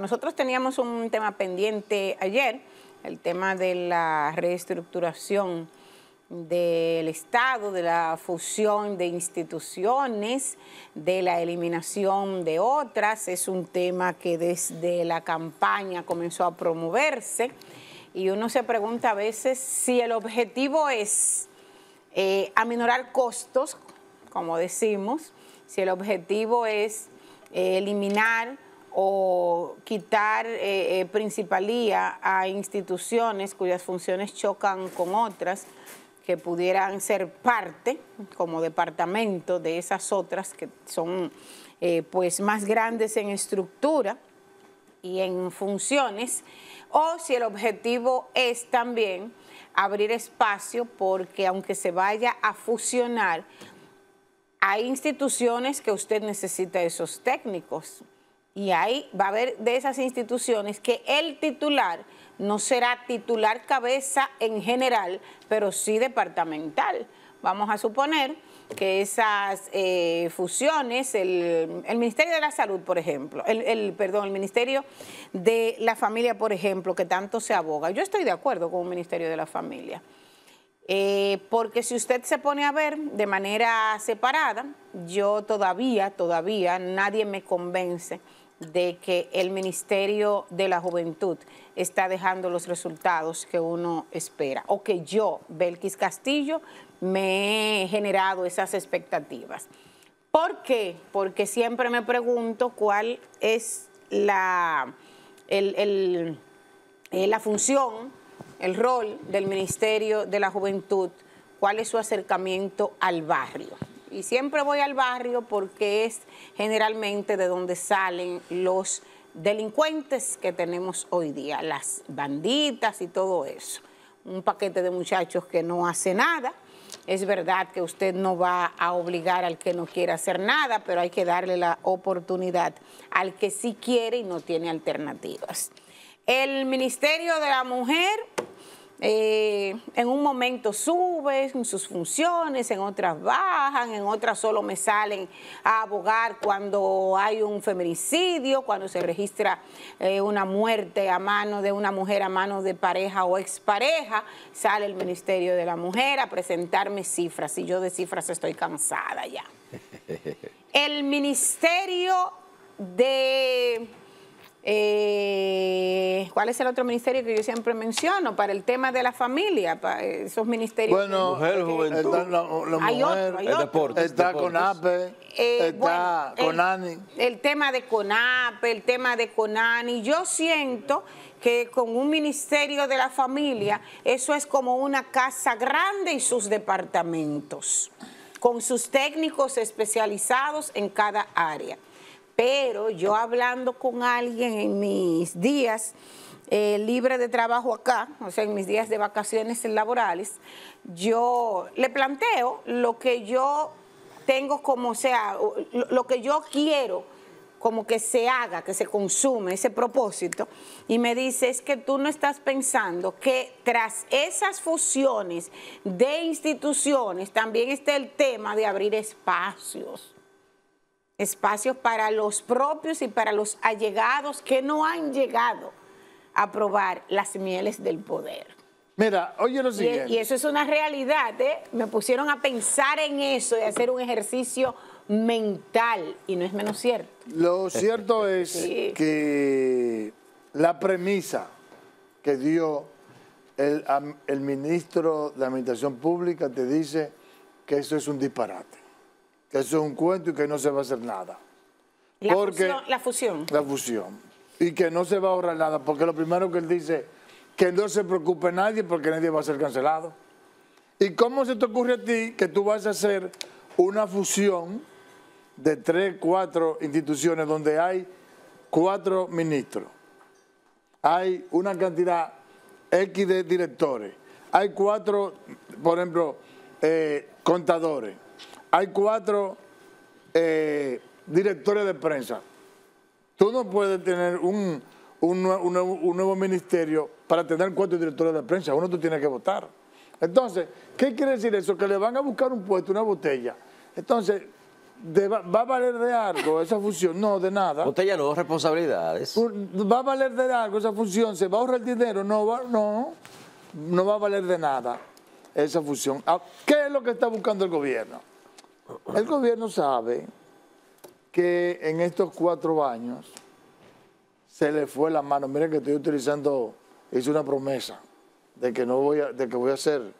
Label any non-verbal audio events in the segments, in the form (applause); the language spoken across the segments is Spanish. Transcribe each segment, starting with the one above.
nosotros teníamos un tema pendiente ayer, el tema de la reestructuración del Estado, de la fusión de instituciones, de la eliminación de otras. Es un tema que desde la campaña comenzó a promoverse y uno se pregunta a veces si el objetivo es eh, aminorar costos, como decimos, si el objetivo es eh, eliminar o quitar eh, eh, principalía a instituciones cuyas funciones chocan con otras que pudieran ser parte como departamento de esas otras que son eh, pues más grandes en estructura y en funciones o si el objetivo es también abrir espacio porque aunque se vaya a fusionar hay instituciones que usted necesita esos técnicos y ahí va a haber de esas instituciones que el titular no será titular cabeza en general, pero sí departamental. Vamos a suponer que esas eh, fusiones, el, Ministerio de la Salud, por ejemplo, el, perdón, el Ministerio de la Familia, por ejemplo, que tanto se aboga. Yo estoy de acuerdo con un Ministerio de la Familia. Eh, porque si usted se pone a ver de manera separada, yo todavía, todavía, nadie me convence de que el Ministerio de la Juventud está dejando los resultados que uno espera o que yo, Belkis Castillo, me he generado esas expectativas. ¿Por qué? Porque siempre me pregunto cuál es la, eh, la función, el rol del Ministerio de la Juventud, cuál es su acercamiento al barrio y siempre voy al barrio porque es generalmente de donde salen los delincuentes que tenemos hoy día, las banditas y todo eso. Un paquete de muchachos que no hace nada. Es verdad que usted no va a obligar al que no quiere hacer nada, pero hay que darle la oportunidad al que sí quiere y no tiene alternativas. El Ministerio de la Mujer eh, en un momento suben sus funciones, en otras bajan, en otras solo me salen a abogar cuando hay un feminicidio, cuando se registra eh, una muerte a mano de una mujer, a mano de pareja o expareja, sale el Ministerio de la Mujer a presentarme cifras y yo de cifras estoy cansada ya. (laughs) El Ministerio de eh, ¿Cuál es el otro ministerio que yo siempre menciono para el tema de la familia? Eh, esos ministerios. Bueno, el juventud. la, el Deporte, eh, está CONAPE, está CONANI. el, tema de CONAPE, el tema de CONANI. Yo siento que con un ministerio de la familia, eso es como una casa grande y sus departamentos, con sus técnicos especializados en cada área. Pero yo hablando con alguien en mis días libres eh, libre de trabajo acá, o sea, en mis días de vacaciones laborales, yo le planteo lo que yo tengo como sea, lo que yo quiero como que se haga, que se consume ese propósito, y me dice, es que tú no estás pensando que tras esas fusiones de instituciones también está el tema de abrir espacios espacios para los propios y para los allegados que no han llegado a probar las mieles del poder. Mira, oye lo e- siguiente. Y, eso es una realidad, ¿eh? Me pusieron a pensar en eso y hacer un ejercicio mental, y no es menos cierto. Lo cierto (laughs) es que la premisa que dio el ministro de Administración Pública te dice que eso es un disparate que eso es un cuento y que no se va a hacer nada. La, fusión, la fusión. La fusión. Y que no se va a ahorrar nada, porque lo primero que él dice, que no se preocupe nadie porque nadie va a ser cancelado. ¿Y cómo se te ocurre a ti que tú vas a hacer una fusión de tres, cuatro instituciones donde hay cuatro ministros? Hay una cantidad X de directores. Hay cuatro, por ejemplo, eh, contadores hay cuatro eh, directores de prensa. Tú no puedes tener un, nuevo, ministerio para tener cuatro directores de prensa. Uno tú tienes que votar. Entonces, ¿qué quiere decir eso? Que le van a buscar un puesto, una botella. Entonces, ¿va a valer de algo esa función? No, de nada. Botella no, responsabilidades. ¿Va a valer de algo esa función? ¿Se va a ahorrar dinero? No, no, no va a valer de nada esa función. Ah, ¿Qué es lo que está buscando el gobierno? El gobierno sabe que en estos cuatro años se le fue la mano. Miren que estoy utilizando, hice una promesa de que no voy a, de que voy a ser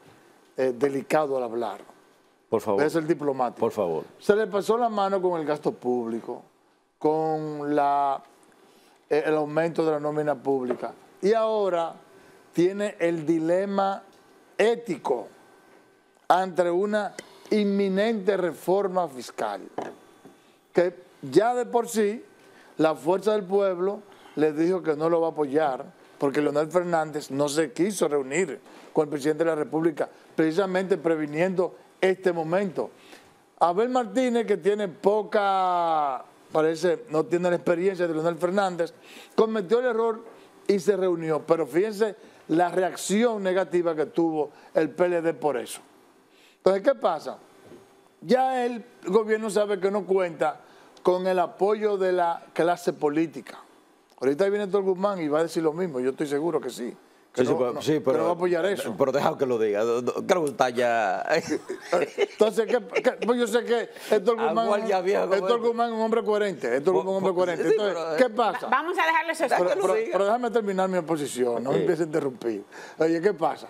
eh, delicado al hablar. Por favor. Es el diplomático. Por favor. Se le pasó la mano con el gasto público, con la, eh, el aumento de la nómina pública. Y ahora tiene el dilema ético entre una inminente reforma fiscal, que ya de por sí la fuerza del pueblo le dijo que no lo va a apoyar porque Leonel Fernández no se quiso reunir con el presidente de la República, precisamente previniendo este momento. Abel Martínez, que tiene poca, parece, no tiene la experiencia de Leonel Fernández, cometió el error y se reunió. Pero fíjense la reacción negativa que tuvo el PLD por eso. Entonces, ¿qué pasa? Ya el gobierno sabe que no cuenta con el apoyo de la clase política. Ahorita viene Héctor Guzmán y va a decir lo mismo, yo estoy seguro que sí. sí, pero, va a apoyar eh, eso. Pero deja que lo diga. Creo que está ya. Entonces, ¿qué, pasa? Pues yo sé que Héctor Guzmán, es un hombre coherente. Héctor Guzmán es un hombre coherente. Entonces, eh, ¿qué pasa? Vamos a dejarle eso. Pero, déjame terminar mi oposición, no me empiece a interrumpir. Oye, ¿qué pasa?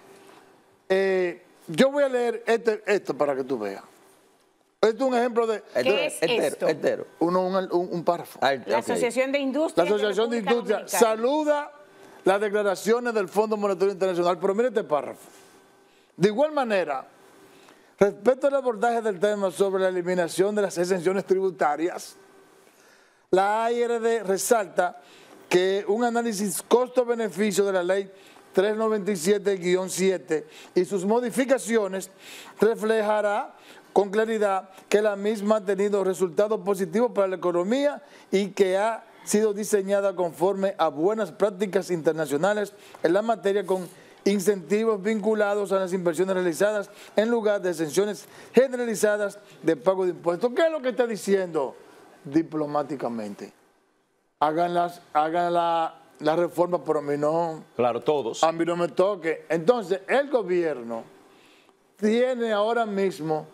Eh, yo voy a leer este, esto para que tú veas. Esto es un ejemplo de... ¿Qué es esto? un, párrafo. La Asociación de Industria. La Asociación de, Industria saluda las declaraciones del Fondo Monetario Internacional, pero mire este párrafo. De igual manera, respecto al abordaje del tema sobre la eliminación de las exenciones tributarias, la ARD resalta que un análisis costo-beneficio de la ley 397-7 y sus modificaciones reflejará con claridad que la misma ha tenido resultados positivos para la economía y que ha sido diseñada conforme a buenas prácticas internacionales en la materia con incentivos vinculados a las inversiones realizadas en lugar de exenciones generalizadas de pago de impuestos. ¿Qué es lo que está diciendo diplomáticamente? Háganlas, háganla la reforma, pero a mí no. Claro, todos. A mí no me toque. Entonces, el gobierno tiene ahora mismo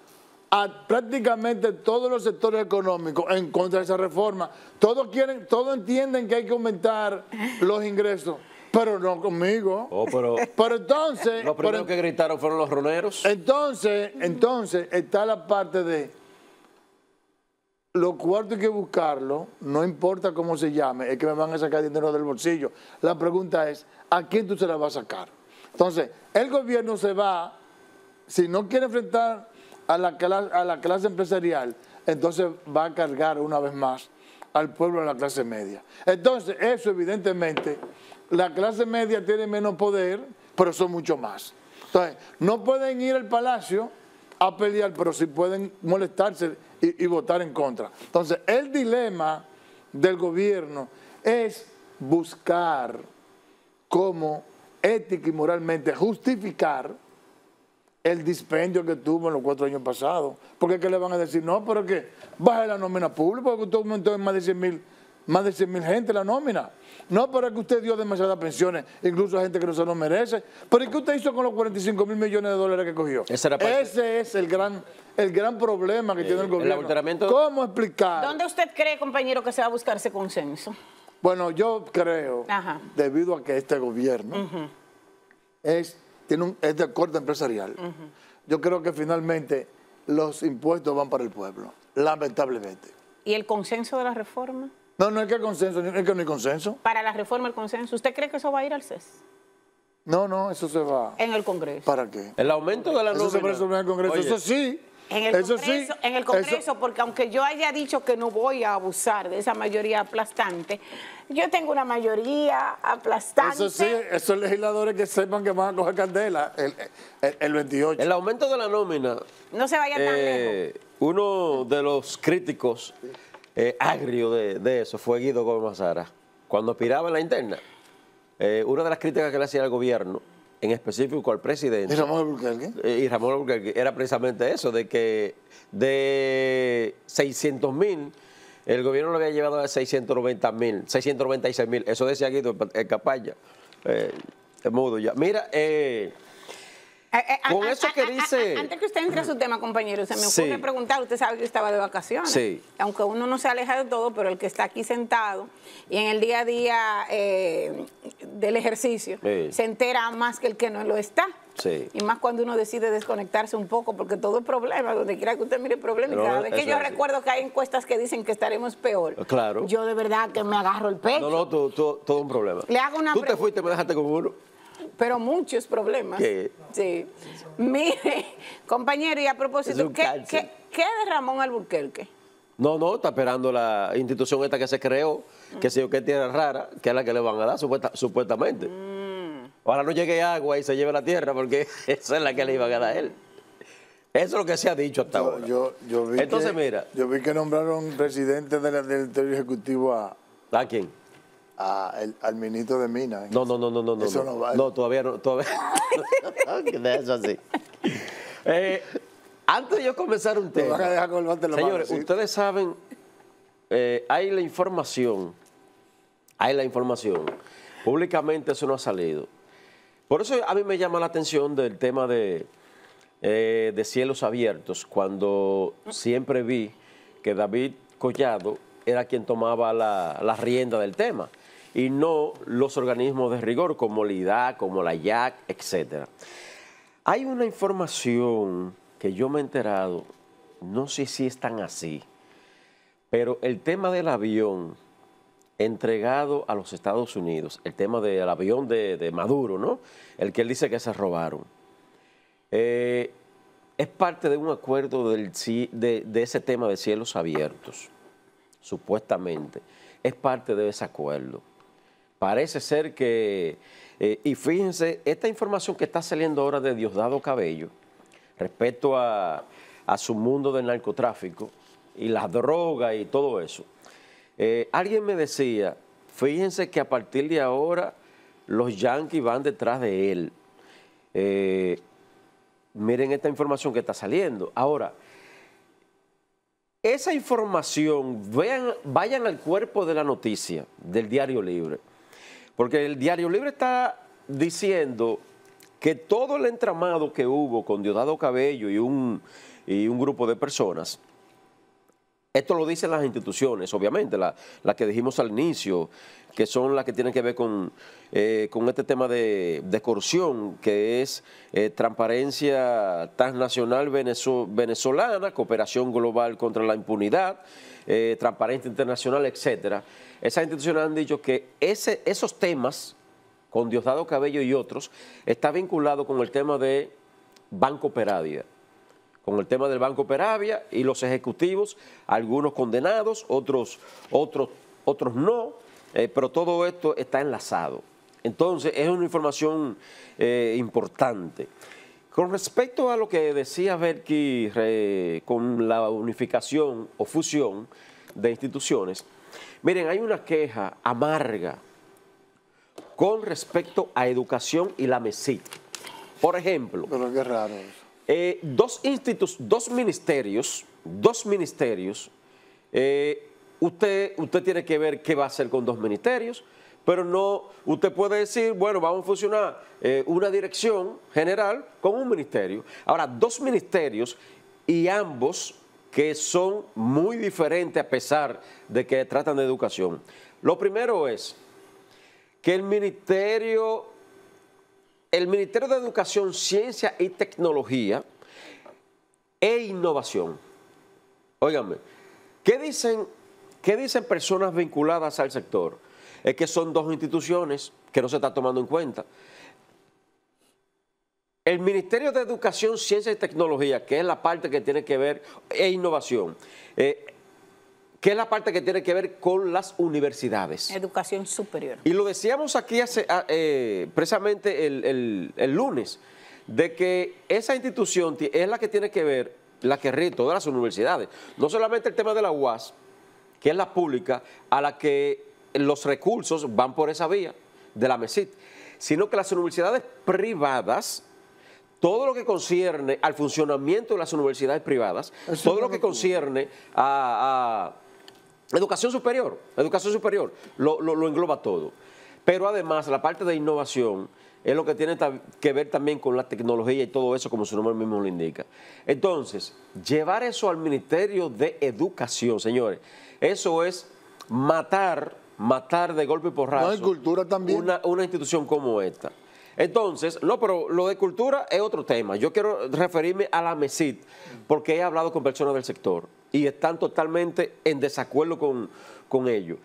a prácticamente todos los sectores económicos en contra de esa reforma. Todos quieren, todos entienden que hay que aumentar los ingresos. Pero no conmigo. Oh, pero, pero, entonces... Los primeros que gritaron fueron los roneros. Entonces, entonces está la parte de lo cuarto hay que buscarlo, no importa cómo se llame, es que me van a sacar dinero del bolsillo. La pregunta es, ¿a quién tú se la vas a sacar? Entonces, el gobierno se va, si no quiere enfrentar a la, a la clase empresarial, entonces va a cargar una vez más al pueblo de la clase media. Entonces, eso evidentemente, la clase media tiene menos poder, pero son mucho más. Entonces, no pueden ir al palacio a pelear, pero si pueden molestarse y, votar en contra. Entonces, el dilema del gobierno es buscar cómo ética y moralmente justificar el dispendio que tuvo en los cuatro años pasados. Porque es que le van a decir, no, pero que baja la nómina pública porque usted aumentó en más de 100 mil más de 100 mil gente la nómina. No, para que usted dio demasiadas pensiones, incluso a gente que no se lo merece. Pero ¿y qué usted hizo con los 45 mil millones de dólares que cogió? Ese es el gran, el gran problema que eh, tiene el gobierno. ¿Cómo explicar? ¿Dónde usted cree, compañero, que se va a buscar ese consenso? Bueno, yo creo, debido a que este gobierno es, tiene un, es de corte empresarial, yo creo que finalmente los impuestos van para el pueblo, lamentablemente. ¿Y el consenso de la reforma? No, no es que el consenso, es que no hay consenso. Para la reforma el consenso. ¿Usted cree que eso va a ir al CES? No, no, eso se va. En el Congreso. ¿Para qué? El aumento de la nómina. Eso se en el Congreso. Eso sí. En el Congreso, en el Congreso porque aunque yo haya dicho que no voy a abusar de esa mayoría aplastante, yo tengo una mayoría aplastante. Eso sí, esos legisladores que sepan que van a coger candela el, 28. El aumento de la nómina. No se vaya tan eh, lejos. Uno de los críticos eh, agrio de, eso fue Guido Gómez Mazara. Cuando aspiraba en la interna, eh, una de las críticas que le hacía al gobierno, en específico al presidente. ¿Y Ramón Albuquerque? Eh, y Ramón era precisamente eso, de que de 600 mil, el gobierno lo había llevado a 690 mil, 696 mil. Eso decía Guido en Capalla. mudo ya. Mira, eh. Eh, eh, con eso que dice... Antes que usted entre a su tema, compañero, se me ocurre preguntar, usted sabe que yo estaba de vacaciones. Sí. Aunque uno no se aleja de todo, pero el que está aquí sentado y en el día a día eh, del ejercicio se entera más que el que no lo está. Sí. Y más cuando uno decide desconectarse un poco, porque todo es problema, donde quiera que usted mire problema. cada que yo recuerdo que hay encuestas que dicen que estaremos peor. Ah, claro. Yo de verdad que me agarro el pecho. No, no, todo, es un problema. Le hago una Tú te fuiste, me dejaste con uno pero muchos problemas. Sí. Mire, compañero, y a propósito, ¿qué, ¿qué, de Ramón Alburquerque? No, no, está esperando la institución esta que se creó, que se yo que tiene rara, que es la que le van a dar supuestamente. Mm. Ahora no llegue agua y se lleve la tierra, porque (laughs) esa es la que le iban a dar a él. Eso es lo que se ha dicho hasta ahora. Yo, vi Entonces, mira. Yo vi que nombraron presidente del la, del Ejecutivo a... ¿A quién? al ministro de mina... No, no, no, no, no. no, no No, todavía no. (laughs) (laughs) eso sí... Eh, antes de yo comenzar un tema. Señores, ustedes saben, eh, hay la información. Hay la información. Públicamente eso no ha salido. Por eso a mí me llama la atención del tema de, eh, de cielos abiertos, cuando siempre vi que David Collado era quien tomaba la, la rienda del tema y no los organismos de rigor como la IDA, como la IAC, etc. Hay una información que yo me he enterado, no sé si es tan así, pero el tema del avión entregado a los Estados Unidos, el tema del avión de, Maduro, ¿no? El que él dice que se robaron. Eh, es parte de un acuerdo de ese tema de cielos abiertos, supuestamente. Es parte de ese acuerdo. Parece ser que, eh, y fíjense, esta información que está saliendo ahora de Diosdado Cabello respecto a, su mundo del narcotráfico y las drogas y todo eso. Eh, alguien me decía, fíjense que a partir de ahora los yanquis van detrás de él. Eh, miren esta información que está saliendo. Ahora, esa información, vean, vayan al cuerpo de la noticia del Diario Libre. Porque el Diario Libre está diciendo que todo el entramado que hubo con Diosdado Cabello y un, y un grupo de personas esto lo dicen las instituciones, obviamente, las la que dijimos al inicio, que son las que tienen que ver con, eh, este tema de, corrupción, que es eh, transparencia transnacional venezolana, cooperación global contra la impunidad, eh, transparencia internacional, etcétera. Esas instituciones han dicho que ese, esos temas, con Diosdado Cabello y otros, está vinculado con el tema de Banco Peradia con el tema del Banco Peravia y los ejecutivos, algunos condenados, otros, otros, otros no, eh, pero todo esto está enlazado. Entonces, es una información eh, importante. Con respecto a lo que decía Berky con la unificación o fusión de instituciones, miren, hay una queja amarga con respecto a educación y la mesita. Por ejemplo. Pero qué raro. Eh, dos institutos, dos ministerios, dos ministerios, eh, usted, usted tiene que ver qué va a hacer con dos ministerios, pero no, usted puede decir, bueno, vamos a funcionar eh, una dirección general con un ministerio. Ahora, dos ministerios y ambos que son muy diferentes a pesar de que tratan de educación. Lo primero es que el ministerio el Ministerio de Educación, Ciencia y Tecnología e Innovación. Óigame, ¿qué dicen, ¿qué dicen personas vinculadas al sector? Es que son dos instituciones que no se están tomando en cuenta. El Ministerio de Educación, Ciencia y Tecnología, que es la parte que tiene que ver e innovación, eh, que es la parte que tiene que ver con las universidades. Educación superior. Y lo decíamos aquí hace, ah, eh, precisamente el, lunes, de que esa institución es la que tiene que ver, la que rige todas las universidades. No solamente el tema de la UAS, que es la pública, a la que los recursos van por esa vía de la MESIT, sino que las universidades privadas, todo lo que concierne al funcionamiento de las universidades privadas, todo lo que concierne a Educación superior, educación superior, lo, lo, engloba todo. Pero además la parte de innovación es lo que tiene que ver también con la tecnología y todo eso, como su nombre mismo lo indica. Entonces, llevar eso al Ministerio de Educación, señores, eso es matar, matar de golpe y porrazo. No, cultura también. Una, una institución como esta. Entonces, no, pero lo de cultura es otro tema. Yo quiero referirme a la MESID, porque he hablado con personas del sector y están totalmente en desacuerdo con, con ello.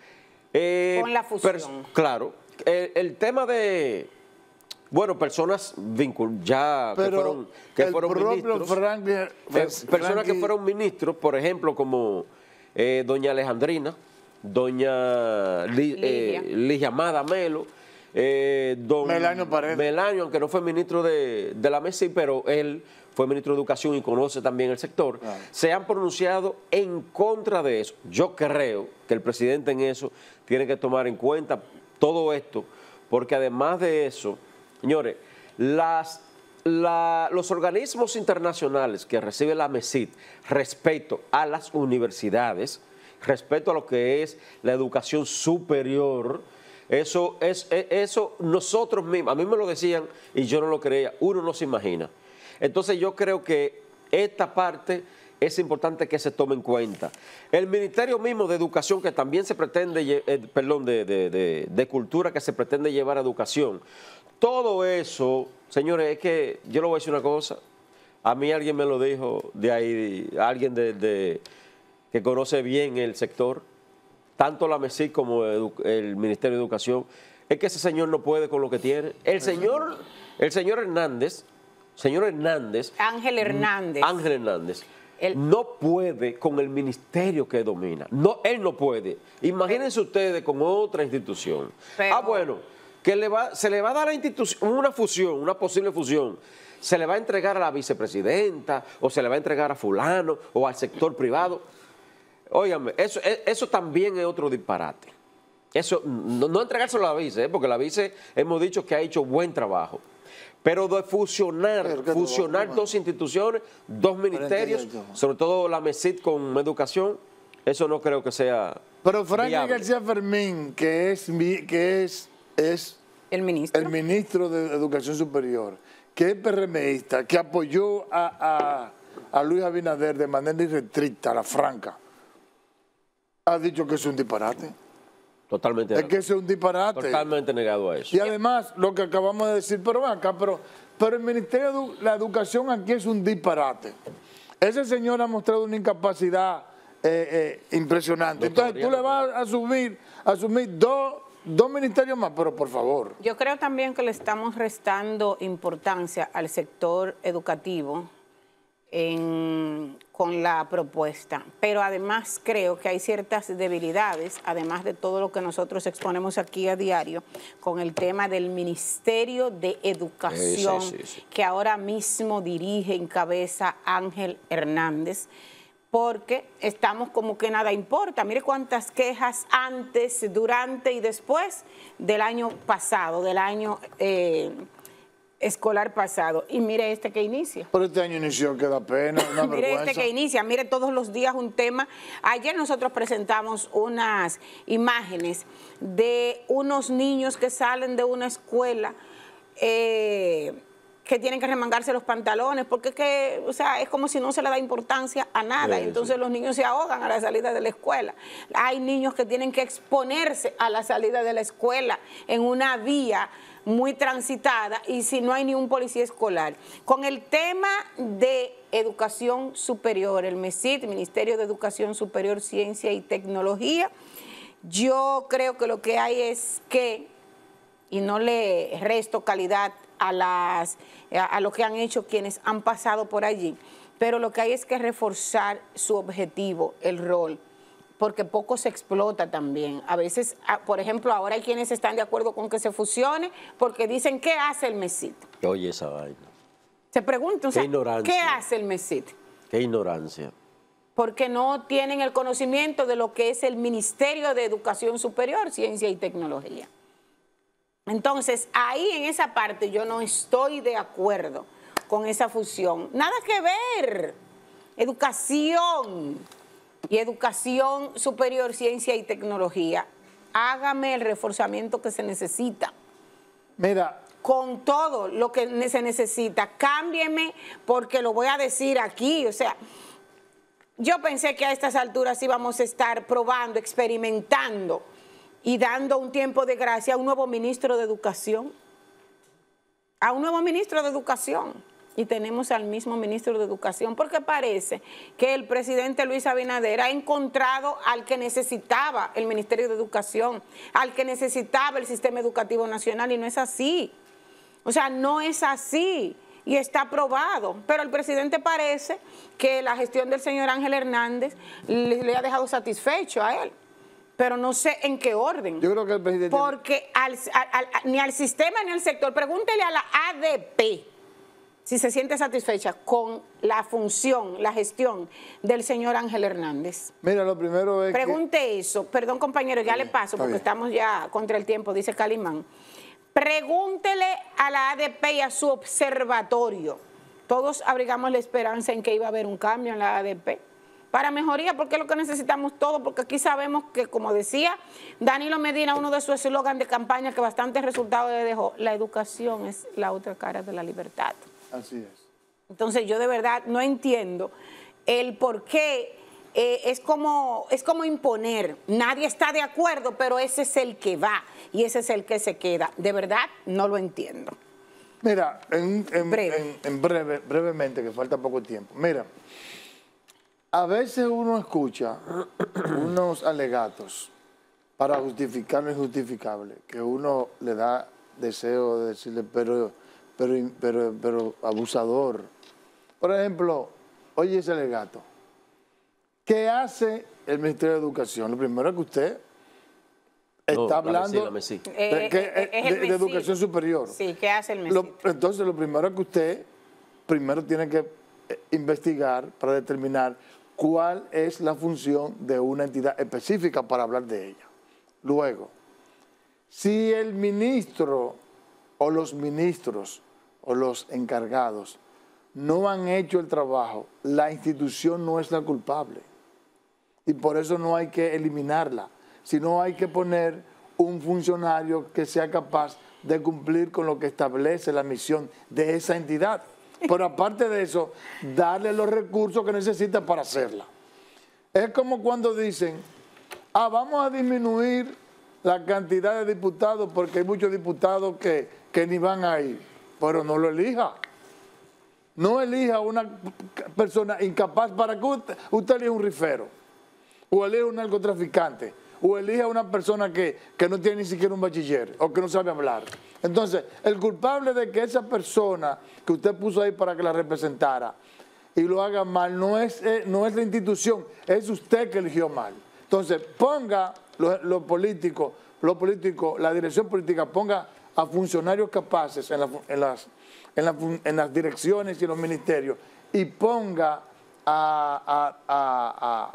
Eh, con la fusión. Claro. El, tema de, bueno, personas vincul que fueron, que fueron ministros. Eh, personas que fueron ministros, por ejemplo, como eh, doña Alejandrina, doña Li, Ligia. Melo, eh, don Melanio aunque no fue ministro de, la Mesa, pero él fue ministro de Educación y conoce también el sector, se han pronunciado en contra de eso. Yo creo que el presidente en eso tiene que tomar en cuenta todo esto, porque además de eso, señores, los organismos internacionales que recibe la MESID respecto a las universidades, respecto a lo que es la educación superior, eso, es, e, eso nosotros mismos, a mí me lo decían y yo no lo creía, uno no se imagina. Entonces yo creo que esta parte es importante que se tome en cuenta. El Ministerio mismo de Educación, que también se pretende, eh, perdón, de, Cultura, que se pretende llevar a educación. Todo eso, señores, es que yo le voy a decir una cosa. A mí alguien me lo dijo de ahí, alguien que conoce bien el sector, tanto la MESIC como el, el Ministerio de Educación, es que ese señor no puede con lo que tiene. El señor, el señor Hernández señor Hernández. Ángel mm, Hernández. Ángel Hernández. no puede con el ministerio que domina. No, él no puede. Imagínense ustedes con otra institución. ah, bueno, que le va, se le va a dar a la institución una fusión, una posible fusión. Se le va a entregar a la vicepresidenta o se le va a entregar a fulano o al sector privado. Óigame, eso, e, también es otro disparate. Eso, no, entregarse a la vice, ¿eh? porque la vice hemos dicho que ha hecho buen trabajo pero de fusionar, fusionar dos instituciones, dos ministerios, sobre todo la MESID con educación, eso no creo que sea. Pero Franklin García Fermín, que es que es, es el ministro, el ministro de Educación Superior, que es PRMista, que apoyó a, a, a Luis Abinader de manera irrestricta, la franca, ha dicho que es un disparate. Totalmente. Es que es un disparate. Totalmente negado a eso. Y además, lo que acabamos de decir, pero acá, pero, pero el Ministerio de la Educación aquí es un disparate. Ese señor ha mostrado una incapacidad eh, eh, impresionante. Entonces tú le vas a asumir, asumir dos, dos ministerios más, pero por favor. Yo creo también que le estamos restando importancia al sector educativo con la propuesta. Pero además creo que hay ciertas debilidades, además de todo lo que nosotros exponemos aquí a diario, con el tema del Ministerio de Educación, que ahora mismo dirige en cabeza Ángel Hernández porque estamos como que nada importa. Mire cuántas quejas antes, durante y después del año pasado, del año eh, escolar pasado. Y mire este que inicia. Pero este año inició, que da pena. (laughs) mire este que inicia, mire todos los días un tema. Ayer nosotros presentamos unas imágenes de unos niños que salen de una escuela. Eh, que tienen que remangarse los pantalones, porque o sea, es como si no se le da importancia a nada. entonces los niños se ahogan a la salida de la escuela. Hay niños que tienen que exponerse a la salida de la escuela en una vía muy transitada y si no hay ni un policía escolar. Con el tema de educación superior, el MESIT, Ministerio de Educación Superior, Ciencia y Tecnología, yo creo que lo que hay es que, y no le resto calidad a, las, a lo que han hecho quienes han pasado por allí, pero lo que hay es que reforzar su objetivo, el rol porque poco se explota también. A veces, ah, por ejemplo, ahora hay quienes están de acuerdo con que se fusione porque dicen, ¿qué hace el MESIT? Oye, esa vaina. Se pregunta, o sea, ¿qué hace el MESIT? Qué ignorancia. Porque no tienen el conocimiento de lo que es el Ministerio de Educación Superior, Ciencia y Tecnología. Entonces, ahí en esa parte yo no estoy de acuerdo con esa fusión. Nada que ver. Educación y Educación Superior, Ciencia y Tecnología, hágame el reforzamiento que se necesita. Mira. Con todo lo que se necesita. Cámbieme porque lo voy a decir aquí. O sea, yo pensé que a estas alturas íbamos a estar probando, experimentando y dando un tiempo de gracia a un nuevo ministro de Educación. A un nuevo ministro de Educación y tenemos al mismo ministro de Educación, porque parece que el presidente Luis Abinader ha encontrado al que necesitaba el Ministerio de Educación, al que necesitaba el sistema educativo nacional, y no es así. O sea, no es así y está aprobado. Pero el presidente parece que la gestión del señor Ángel Hernández le, ha dejado satisfecho a él. Pero no sé en qué orden. Yo creo que el presidente... Porque ni al sistema ni al sector. Pregúntele a la ADP si se siente satisfecha con la función, la gestión del señor Ángel Hernández. Mira, lo primero es Pregunte eso. Perdón, compañero, ya le paso porque estamos ya contra el tiempo, dice Calimán. Pregúntele a la ADP y a su observatorio. Todos abrigamos la esperanza en que iba a haber un cambio en la ADP para mejoría, porque es lo que necesitamos todos, porque aquí sabemos que, como decía Danilo Medina, uno de sus eslogans de campaña que bastantes resultados le dejó, la educación es la otra cara de la libertad. Así es. Entonces yo de verdad no entiendo el por qué eh, es, como, es como imponer. Nadie está de acuerdo, pero ese es el que va y ese es el que se queda. De verdad no lo entiendo. Mira, en, breve, brevemente, que falta poco tiempo. Mira, a veces uno escucha (clears throat) unos alegatos para justificar lo injustificable, que uno le da deseo de decirle, pero pero, abusador. Por ejemplo, oye ese legato, ¿Qué hace el Ministerio de Educación? Lo primero es que usted está hablando eh, de, eh, eh, educación superior. Sí, ¿qué hace el Ministerio? entonces, lo primero es que usted primero tiene que investigar para determinar cuál es la función de una entidad específica para hablar de ella. Luego, si el ministro o los ministros o los encargados no han hecho el trabajo, la institución no es la culpable. Y por eso no hay que eliminarla, sino hay que poner un funcionario que sea capaz de cumplir con lo que establece la misión de esa entidad. Pero aparte de eso, darle los recursos que necesita para hacerla. Es como cuando dicen, ah, vamos a disminuir la cantidad de diputados porque hay muchos diputados que, ni van a ir pero no lo elija. No elija a una persona incapaz para que usted, usted elija un rifero, o elija un narcotraficante, o elija a una persona que, no tiene ni siquiera un bachiller, o que no sabe hablar. Entonces, el culpable de que esa persona que usted puso ahí para que la representara y lo haga mal no es, eh, es la institución, es usted que eligió mal. Entonces, ponga lo político, los políticos, la dirección política, ponga a funcionarios capaces en, las, en, las, direcciones y en los ministerios y ponga a, a, a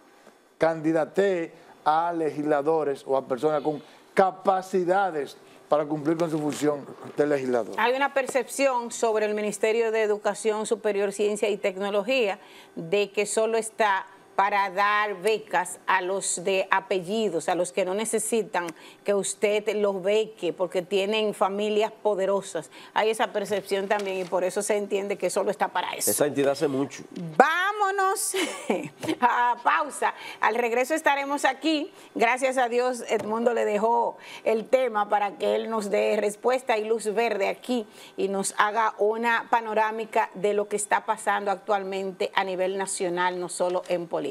candidate a legisladores o a personas con capacidades para cumplir con su función de legislador. Hay una percepción sobre el Ministerio de Educación Superior, Ciencia y Tecnología de que solo está para dar becas a los de apellidos, a los que no necesitan que usted los beque porque tienen familias poderosas. Hay esa percepción también y por eso se entiende que solo está para eso. Esa entidad hace mucho. Vámonos (laughs) a pausa. Al regreso estaremos aquí. Gracias a Dios Edmundo le dejó el tema para que él nos dé respuesta y luz verde aquí y nos haga una panorámica de lo que está pasando actualmente a nivel nacional, no solo en política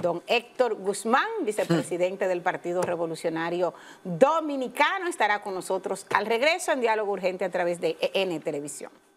Don Héctor Guzmán, vicepresidente del Partido Revolucionario Dominicano, estará con nosotros al regreso en Diálogo Urgente a través de EN Televisión.